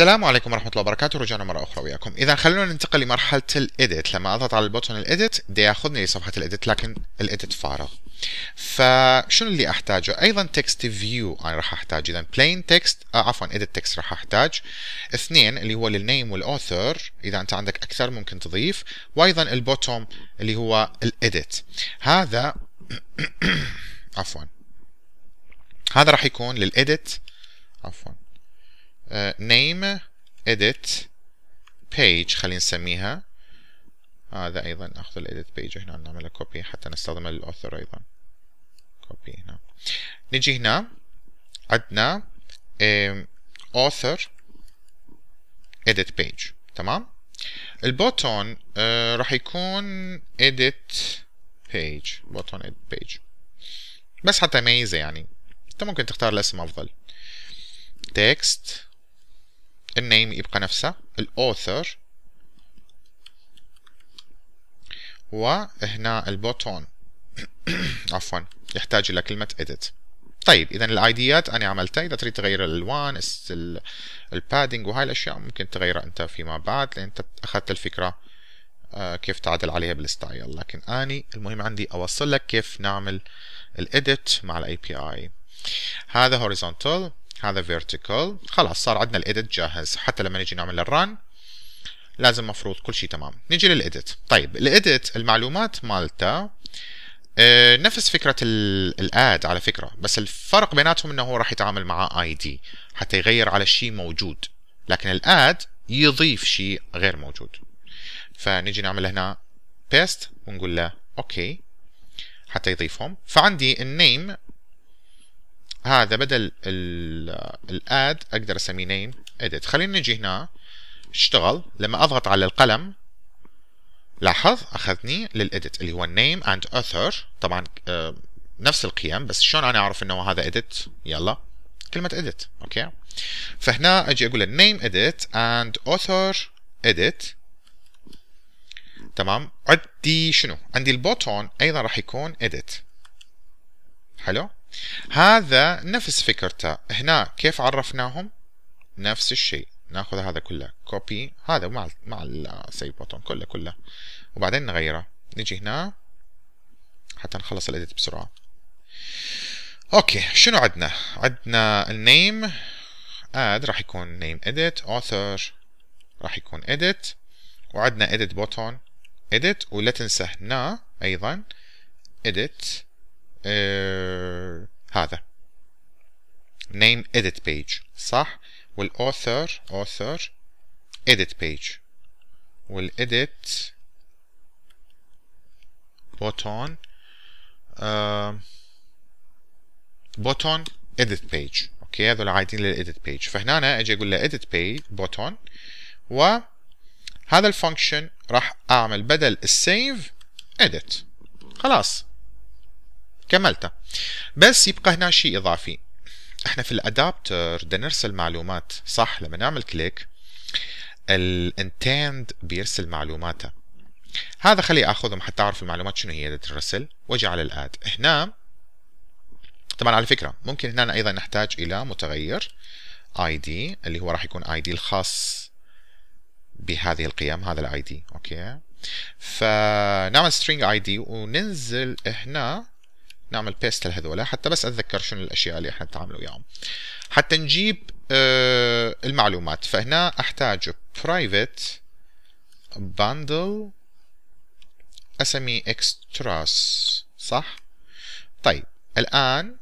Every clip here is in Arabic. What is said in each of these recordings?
السلام عليكم ورحمة الله وبركاته رجعنا مرة أخرى وياكم إذا خلونا ننتقل لمرحلة الإيديت لما أضغط على البوتون الإيديت دي ياخذني لصفحة الإيديت لكن الإيديت فارغ فشنو اللي أحتاجه أيضا تكست فيو أنا راح أحتاج إذا بلين تكست آه عفوا إيديت تكست راح أحتاج اثنين اللي هو للنيم والأوثر إذا أنت عندك أكثر ممكن تضيف وأيضا البوتوم اللي هو الإيديت هذا عفوا هذا راح يكون للإيديت عفوا Uh, name edit page خلينا نسميها هذا آه ايضا ناخذ الايديت بيج هنا نعمل كوبي حتى نستخدمه للاوثر ايضا كوبي هنا نجي هنا عندنا اوثر ايديت بيج تمام البوتون آه uh, راح يكون ايديت بيج بوتون ايديت بيج بس حتى ميزه يعني انت ممكن تختار الاسم افضل تكست النيم يبقى نفسه الاوثر وهنا البوتون عفوا يحتاج الى كلمه edit طيب اذا الايديات انا عملتها اذا تريد تغير الالوان البادنج وهاي الاشياء ممكن تغيرها انت فيما بعد لان انت اخذت الفكره آه، كيف تعدل عليها بالستايل لكن اني المهم عندي اوصل لك كيف نعمل الايديت مع الاي بي اي هذا هوريزونتال هذا فيرتيكال خلاص صار عندنا الإيديت جاهز حتى لما نجي نعمل الران لازم مفروض كل شيء تمام نجي للإيديت طيب الإيديت المعلومات مالته آه، نفس فكرة الاد على فكرة بس الفرق بيناتهم انه هو راح يتعامل مع اي دي حتى يغير على شيء موجود لكن الاد يضيف شيء غير موجود فنجي نعمل هنا بيست ونقول له اوكي حتى يضيفهم فعندي النيم هذا بدل الاد اقدر اسميه نيم edit خلينا نجي هنا اشتغل لما اضغط على القلم لاحظ اخذني للاديت اللي هو النيم اند اوثر طبعا آه نفس القيم بس شلون انا اعرف انه هذا اديت يلا كلمه اديت اوكي فهنا اجي اقول النيم اديت اند اوثر اديت تمام عندي شنو عندي البوتون ايضا راح يكون اديت حلو هذا نفس فكرته هنا كيف عرفناهم نفس الشيء ناخذ هذا كله كوبي هذا مع مع السيف بوتون كله كله وبعدين نغيره نجي هنا حتى نخلص الاديت بسرعه اوكي شنو عندنا عندنا النيم اد راح يكون نيم اديت اوثر راح يكون اديت وعندنا اديت بوتون اديت ولا تنسى هنا ايضا اديت آه هذا name edit page صح والauthor author edit page والedit button uh, button edit page اوكي هذول عايدين للedit page فهنا أنا اجي اقول له edit page button وهذا الفانكشن راح اعمل بدل السيف edit خلاص كملته بس يبقى هنا شيء اضافي احنا في الادابتر بدنا نرسل معلومات صح لما نعمل كليك الانتند بيرسل معلوماته هذا خلي اخذهم حتى اعرف المعلومات شنو هي اللي ترسل واجي على الاد هنا طبعا على فكره ممكن هنا ايضا نحتاج الى متغير اي دي اللي هو راح يكون اي دي الخاص بهذه القيم هذا الاي دي اوكي فنعمل string id وننزل هنا نعمل بيست لهذول حتى بس اتذكر شنو الاشياء اللي احنا نتعامل وياهم حتى نجيب آه المعلومات فهنا احتاج private bundle اسمي extras صح طيب الان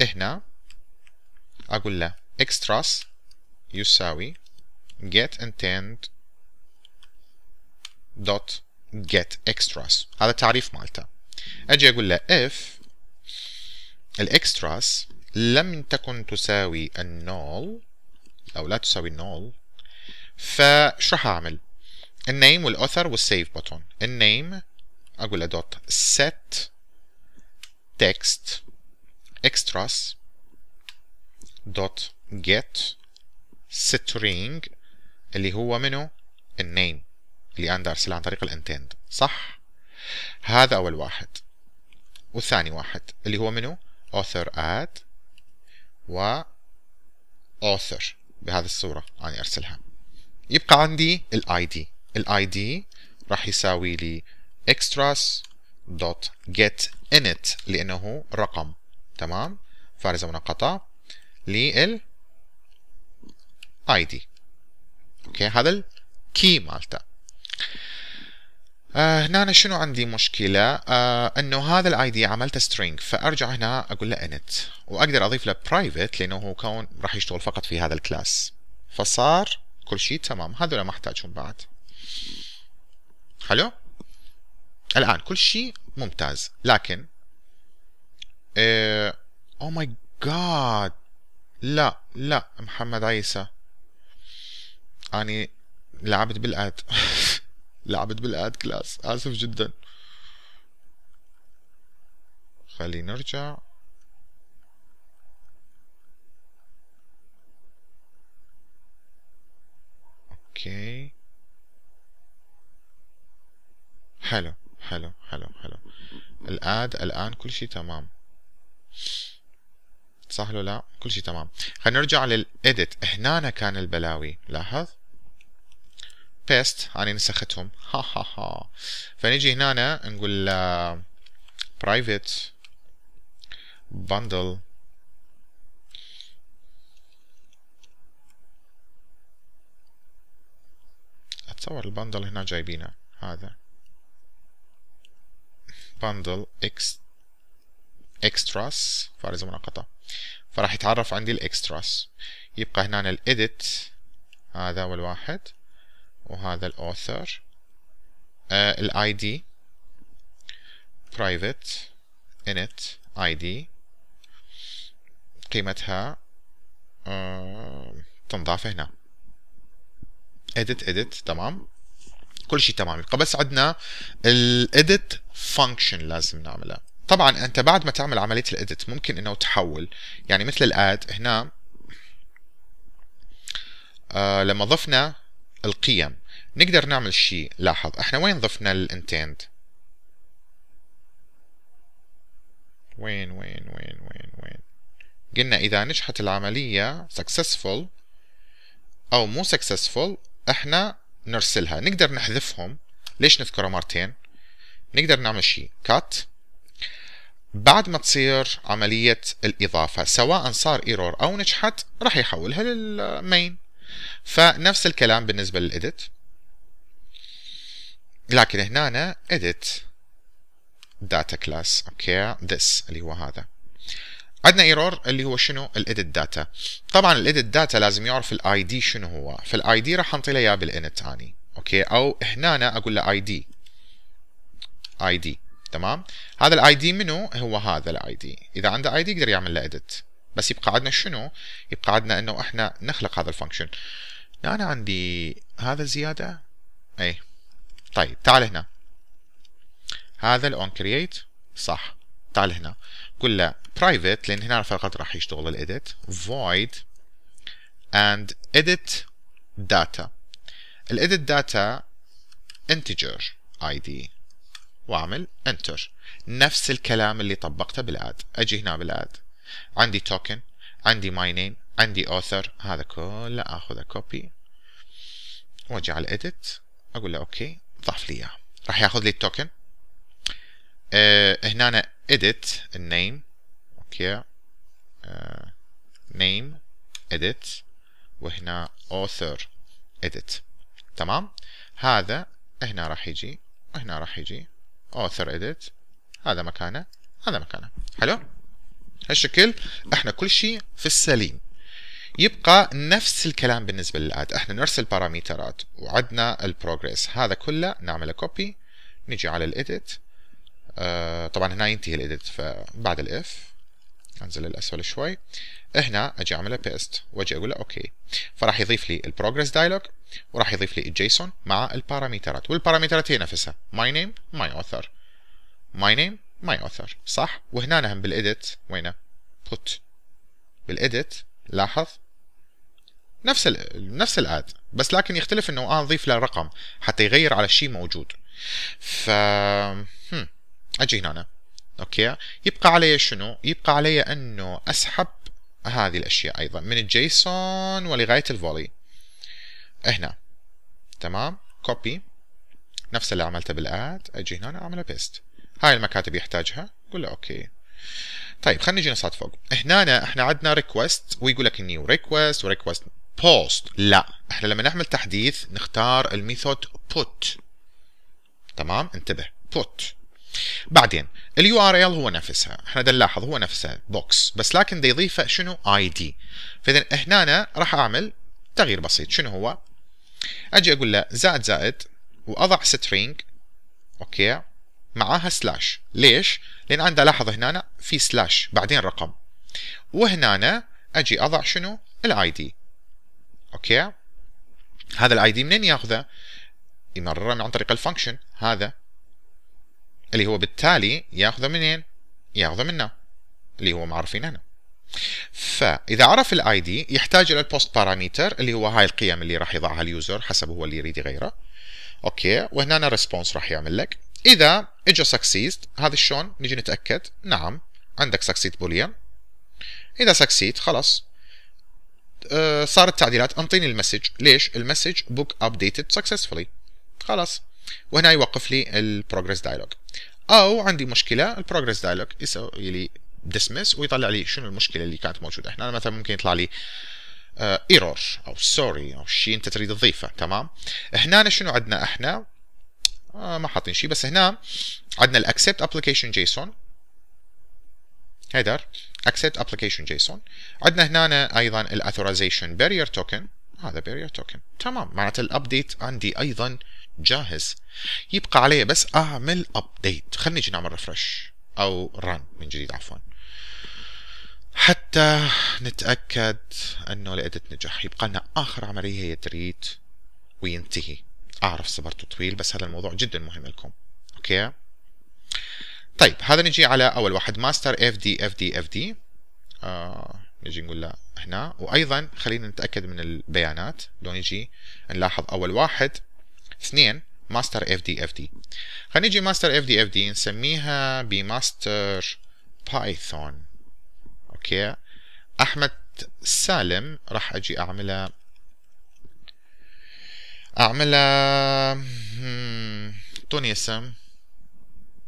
هنا اقول له extras يساوي get intent dot get extras هذا تعريف مالته اجي اقول له if الاكستراس لم تكن تساوي النول أو لا تساوي النول فشو راح أعمل؟ النيم والأوثر والسيف بوتون النيم أقول له دوت سيت تكست اكستراس دوت جيت سترينج اللي هو منه النيم اللي انا أرسله عن طريق الانتند صح؟ هذا أول واحد والثاني واحد اللي هو منه author at و author بهذه الصورة أنا أرسلها يبقى عندي ال ID ال ID راح يساوي لي extras dot get init لأنه رقم تمام فارزة منقطة لل ID اوكي هذا الكي مالته آه، هنا أنا شنو عندي مشكلة آه انه هذا الـ ID عملته string فارجع هنا اقول له init واقدر اضيف له private لانه هو كون راح يشتغل فقط في هذا الكلاس فصار كل شيء تمام هذول ما احتاجهم بعد حلو الان كل شيء ممتاز لكن آه... Oh my god لا لا محمد عيسى اني لعبت بالاد لعبت بالاد كلاس اسف جدا خلينا نرجع اوكي حلو حلو حلو حلو الاد الان كل شيء تمام صح لو لا كل شيء تمام خلينا نرجع للإديت هنا كان البلاوي لاحظ بيست أنا نسختهم ها ها ها فنجي هنا نقول برايفت آه، bundle اتصور البندل هنا جايبينه هذا بندل اكس اكستراس فارز منقطه فراح يتعرف عندي الاكستراس يبقى هنا الاديت هذا والواحد وهذا الاوثر الاي دي برايفت init id قيمتها آه، تنضاف هنا edit edit تمام كل شيء تمام يبقى بس عندنا الايديت فانكشن لازم نعملها طبعا انت بعد ما تعمل عمليه الايديت ممكن انه تحول يعني مثل الاد هنا آه لما ضفنا القيم نقدر نعمل شيء لاحظ احنا وين ضفنا الانتند وين وين وين وين وين قلنا اذا نجحت العملية successful او مو successful احنا نرسلها نقدر نحذفهم ليش نذكره مرتين نقدر نعمل شيء cut بعد ما تصير عملية الإضافة سواء صار ايرور أو نجحت راح يحولها للمين فنفس الكلام بالنسبة للإدت لكن هنا أنا edit data class اوكي ذس this اللي هو هذا عندنا ايرور اللي هو شنو الايديت داتا طبعا الايديت داتا لازم يعرف الاي دي شنو هو فالاي دي راح انطي له اياه بالانت اني اوكي او هنا أنا اقول له اي دي اي دي تمام هذا الاي دي منو هو هذا الاي دي اذا عنده اي دي يقدر يعمل له edit بس يبقى عندنا شنو يبقى عندنا انه احنا نخلق هذا الفانكشن انا عندي هذا زياده اي طيب تعال هنا هذا الاون كرييت صح تعال هنا قل له برايفت لان هنا فقط راح يشتغل الاديت void and edit data الاديت داتا integer id واعمل انتر نفس الكلام اللي طبقته بالاد اجي هنا بالاد عندي توكن عندي ماي نيم عندي اوثر هذا كله اخذه كوبي وارجع على الاديت اقول له اوكي ضاف لي اياه راح ياخذ لي التوكن أه هنا اديت النيم اوكي نيم آه، اديت edit وهنا author edit تمام هذا هنا راح يجي وهنا راح يجي author edit هذا مكانه هذا مكانه حلو هالشكل احنا كل شيء في السليم يبقى نفس الكلام بالنسبة للآد احنا نرسل بارامترات وعدنا البروجريس هذا كله نعمله كوبي نجي على الاديت آه طبعا هنا ينتهي الاديت فبعد الاف انزل الاسفل شوي هنا اجي اعمله بيست واجي اقول له اوكي فراح يضيف لي البروجريس دايلوج وراح يضيف لي الجيسون مع البارامترات والبارامترات هي نفسها ماي نيم ماي اوثر ماي نيم ماي اوثر صح وهنا هم بالاديت وينه بوت بالاديت لاحظ نفس الـ نفس الاد بس لكن يختلف انه انا آه اضيف له رقم حتى يغير على الشيء موجود ف هم. اجي هنا أنا. اوكي يبقى علي شنو يبقى علي انه اسحب هذه الاشياء ايضا من الجيسون ولغايه الفولي هنا تمام كوبي نفس اللي عملته بالاد اجي هنا اعمله بيست هاي المكاتب يحتاجها قول له اوكي طيب خلينا نجي نصعد فوق هنا احنا عندنا ريكوست ويقول لك نيو ريكوست وريكوست بوست لا احنا لما نعمل تحديث نختار الميثود بوت تمام انتبه بوت بعدين اليو ار ال هو نفسها احنا نلاحظ هو نفسها بوكس بس لكن دا يضيفه شنو اي دي فاذا هنا أنا راح اعمل تغيير بسيط شنو هو اجي اقول له زائد زائد واضع سترينج اوكي معاها سلاش ليش؟ لأن عندها لاحظ هنا في سلاش بعدين رقم وهنا أجي أضع شنو؟ الاي دي أوكي هذا الاي دي منين ياخذه؟ يمرره عن طريق الفانكشن هذا اللي هو بالتالي ياخذه منين؟ ياخذه منا اللي هو معرفين هنا فاذا عرف الاي دي يحتاج الى البوست باراميتر اللي هو هاي القيم اللي راح يضعها اليوزر حسب هو اللي يريد يغيره اوكي وهنا ريسبونس راح يعمل لك اذا اجى سكسيد هذا شلون نجي نتاكد نعم عندك سكسيد بوليان اذا سكسيد خلاص أه، صارت تعديلات انطيني المسج ليش المسج بوك ابديتد سكسسفولي خلاص وهنا يوقف لي البروجرس دايلوج او عندي مشكله البروجرس دايلوج يسوي لي ديسمس ويطلع لي شنو المشكله اللي كانت موجوده هنا مثلا ممكن يطلع لي ايرور أه، او سوري او شيء انت تريد تضيفه تمام هنا شنو عندنا احنا آه، ما حاطين شيء بس هنا عندنا الاكسبت ابلكيشن جيسون هيدر اكسبت ابلكيشن جيسون عندنا هنا ايضا الاثورايزيشن بارير توكن هذا بارير توكن تمام معناته الابديت عندي ايضا جاهز يبقى علي بس اعمل ابديت خلينا نجي نعمل ريفرش او ران من جديد عفوا حتى نتاكد انه الاديت نجح يبقى لنا اخر عمليه هي تريد وينتهي اعرف صبر طويل بس هذا الموضوع جدا مهم لكم اوكي طيب هذا نجي على اول واحد ماستر اف دي اف دي اف دي آه، نجي نقول له هنا وايضا خلينا نتاكد من البيانات لو نجي نلاحظ اول واحد اثنين ماستر اف دي اف دي خلينا نجي ماستر اف دي اف دي نسميها بماستر بايثون اوكي احمد سالم راح اجي اعملها اعملها اعطوني آه، اسم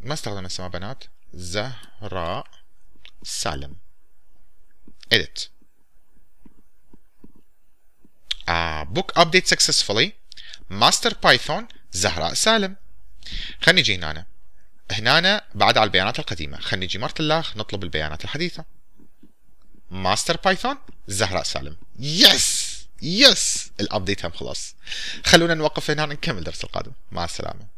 ما استخدم اسمها بنات زهراء سالم edit uh, آه، book update successfully master python زهراء سالم خلينا نجي هنا هنا بعد على البيانات القديمة خلينا نجي مرة الله نطلب البيانات الحديثة ماستر بايثون زهراء سالم يس يس الابديت هم خلاص خلونا نوقف هنا نكمل الدرس القادم مع السلامه